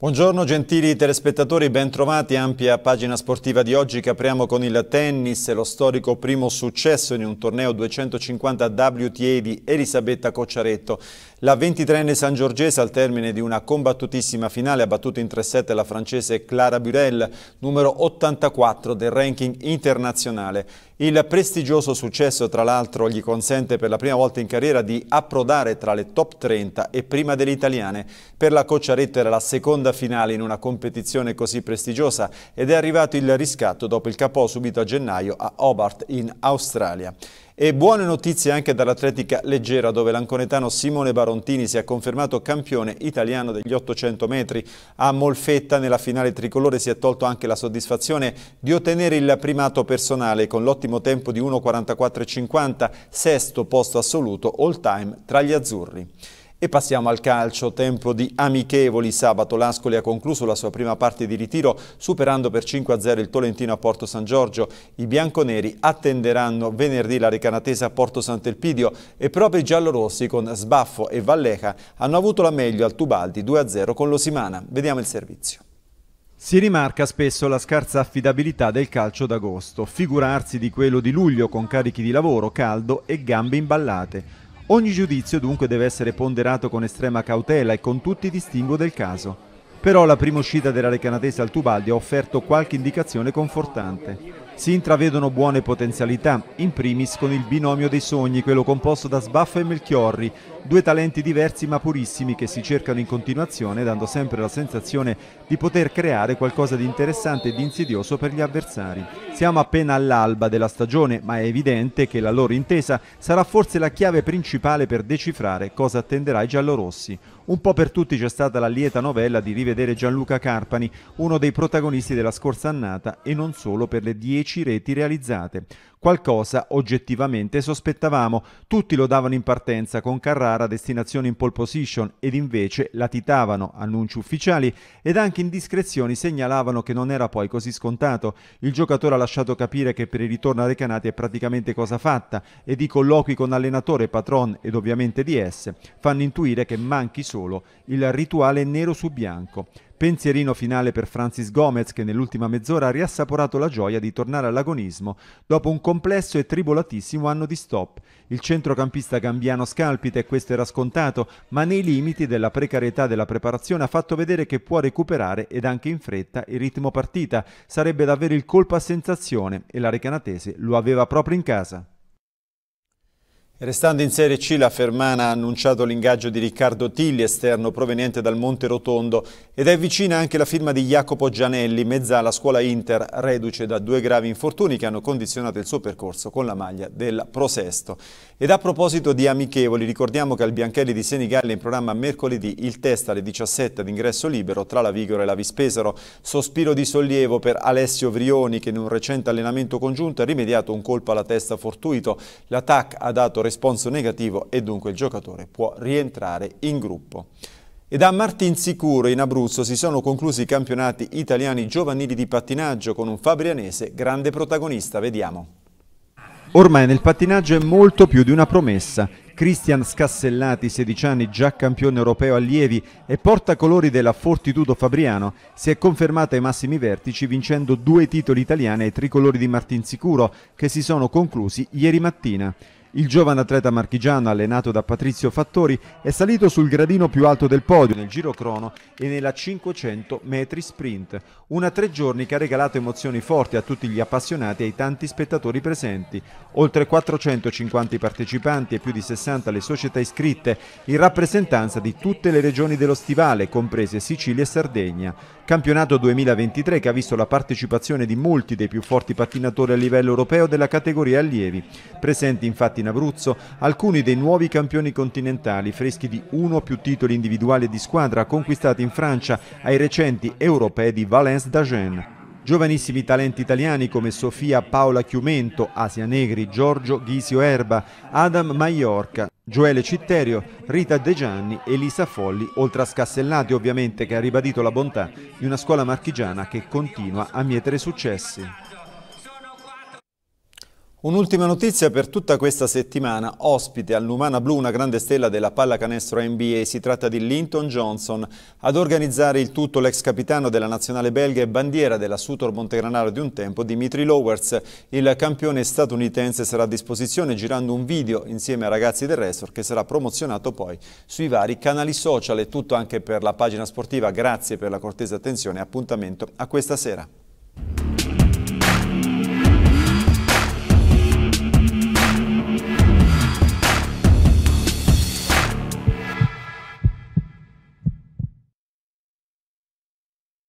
Buongiorno gentili telespettatori, bentrovati, ampia pagina sportiva di oggi che apriamo con il tennis, lo storico primo successo in un torneo 250 WTA di Elisabetta Cocciaretto. La 23enne Giorgese al termine di una combattutissima finale ha battuto in 3-7 la francese Clara Burel, numero 84 del ranking internazionale. Il prestigioso successo tra l'altro gli consente per la prima volta in carriera di approdare tra le top 30 e prima delle italiane. Per la Cocciaretto era la seconda finale in una competizione così prestigiosa ed è arrivato il riscatto dopo il capo subito a gennaio a Hobart in Australia. E buone notizie anche dall'atletica leggera dove l'anconetano Simone Barontini si è confermato campione italiano degli 800 metri. A Molfetta nella finale tricolore si è tolto anche la soddisfazione di ottenere il primato personale con l'ottimo tempo di 1.44.50, sesto posto assoluto all time tra gli azzurri. E passiamo al calcio, tempo di amichevoli. Sabato l'Ascoli ha concluso la sua prima parte di ritiro superando per 5-0 il Tolentino a Porto San Giorgio. I bianconeri attenderanno venerdì la recanatesa a Porto Sant'Elpidio e proprio i giallorossi con Sbaffo e Valleja hanno avuto la meglio al Tubaldi 2-0 con Losimana. Vediamo il servizio. Si rimarca spesso la scarsa affidabilità del calcio d'agosto, figurarsi di quello di luglio con carichi di lavoro, caldo e gambe imballate. Ogni giudizio dunque deve essere ponderato con estrema cautela e con tutti i distinguo del caso. Però la prima uscita della Recanatese al Tubaldi ha offerto qualche indicazione confortante si intravedono buone potenzialità, in primis con il binomio dei sogni, quello composto da Sbaffo e Melchiorri, due talenti diversi ma purissimi che si cercano in continuazione dando sempre la sensazione di poter creare qualcosa di interessante e di insidioso per gli avversari. Siamo appena all'alba della stagione ma è evidente che la loro intesa sarà forse la chiave principale per decifrare cosa attenderà i giallorossi. Un po' per tutti c'è stata la lieta novella di rivedere Gianluca Carpani, uno dei protagonisti della scorsa annata e non solo per le 10 16 reti realizzate. Qualcosa oggettivamente sospettavamo, tutti lo davano in partenza con Carrara destinazione in pole position ed invece latitavano, annunci ufficiali, ed anche indiscrezioni segnalavano che non era poi così scontato. Il giocatore ha lasciato capire che per il ritorno alle Canate è praticamente cosa fatta ed i colloqui con allenatore, patron ed ovviamente DS fanno intuire che manchi solo il rituale nero su bianco. Pensierino finale per Francis Gomez che nell'ultima mezz'ora ha riassaporato la gioia di tornare all'agonismo dopo un complesso e tribolatissimo anno di stop. Il centrocampista gambiano scalpita e questo era scontato, ma nei limiti della precarietà della preparazione ha fatto vedere che può recuperare ed anche in fretta il ritmo partita. Sarebbe davvero il colpo a sensazione e la Recanatese lo aveva proprio in casa. Restando in Serie C, la Fermana ha annunciato l'ingaggio di Riccardo Tilli, esterno proveniente dal Monte Rotondo, ed è vicina anche la firma di Jacopo Gianelli, mezza alla scuola Inter, reduce da due gravi infortuni che hanno condizionato il suo percorso con la maglia del Prosesto. Ed a proposito di amichevoli, ricordiamo che al Bianchelli di Senigallia in programma mercoledì il test alle 17 d'ingresso libero tra la Vigoro e la Vispesaro. Sospiro di sollievo per Alessio Vrioni che in un recente allenamento congiunto ha rimediato un colpo alla testa fortuito. L'attack ha dato responso negativo e dunque il giocatore può rientrare in gruppo. E da Martinsicuro in Abruzzo si sono conclusi i campionati italiani giovanili di pattinaggio con un fabrianese grande protagonista, vediamo. Ormai nel pattinaggio è molto più di una promessa. Cristian Scassellati, 16 anni, già campione europeo allievi e portacolori della Fortitudo Fabriano, si è confermata ai massimi vertici vincendo due titoli italiani ai tricolori di Martinsicuro che si sono conclusi ieri mattina. Il giovane atleta marchigiano, allenato da Patrizio Fattori, è salito sul gradino più alto del podio nel giro crono e nella 500 metri sprint. Una tre giorni che ha regalato emozioni forti a tutti gli appassionati e ai tanti spettatori presenti. Oltre 450 i partecipanti e più di 60 le società iscritte, in rappresentanza di tutte le regioni dello stivale, comprese Sicilia e Sardegna. Campionato 2023 che ha visto la partecipazione di molti dei più forti pattinatori a livello europeo della categoria allievi. Presenti infatti in Abruzzo alcuni dei nuovi campioni continentali, freschi di uno o più titoli individuali di squadra conquistati in Francia ai recenti europei di Valence d'Agen. Giovanissimi talenti italiani come Sofia Paola Chiumento, Asia Negri, Giorgio Ghisio Erba, Adam Maiorca, Gioele Citterio, Rita De Gianni e Lisa Folli, oltre a Scassellati ovviamente che ha ribadito la bontà di una scuola marchigiana che continua a mietere successi. Un'ultima notizia per tutta questa settimana, ospite all'Umana Blu una grande stella della pallacanestro NBA, si tratta di Linton Johnson. Ad organizzare il tutto l'ex capitano della nazionale belga e bandiera della Sutor Montegranaro di un tempo, Dimitri Lowers. Il campione statunitense sarà a disposizione girando un video insieme ai ragazzi del Resort che sarà promozionato poi sui vari canali social e tutto anche per la pagina sportiva. Grazie per la cortese attenzione e appuntamento a questa sera.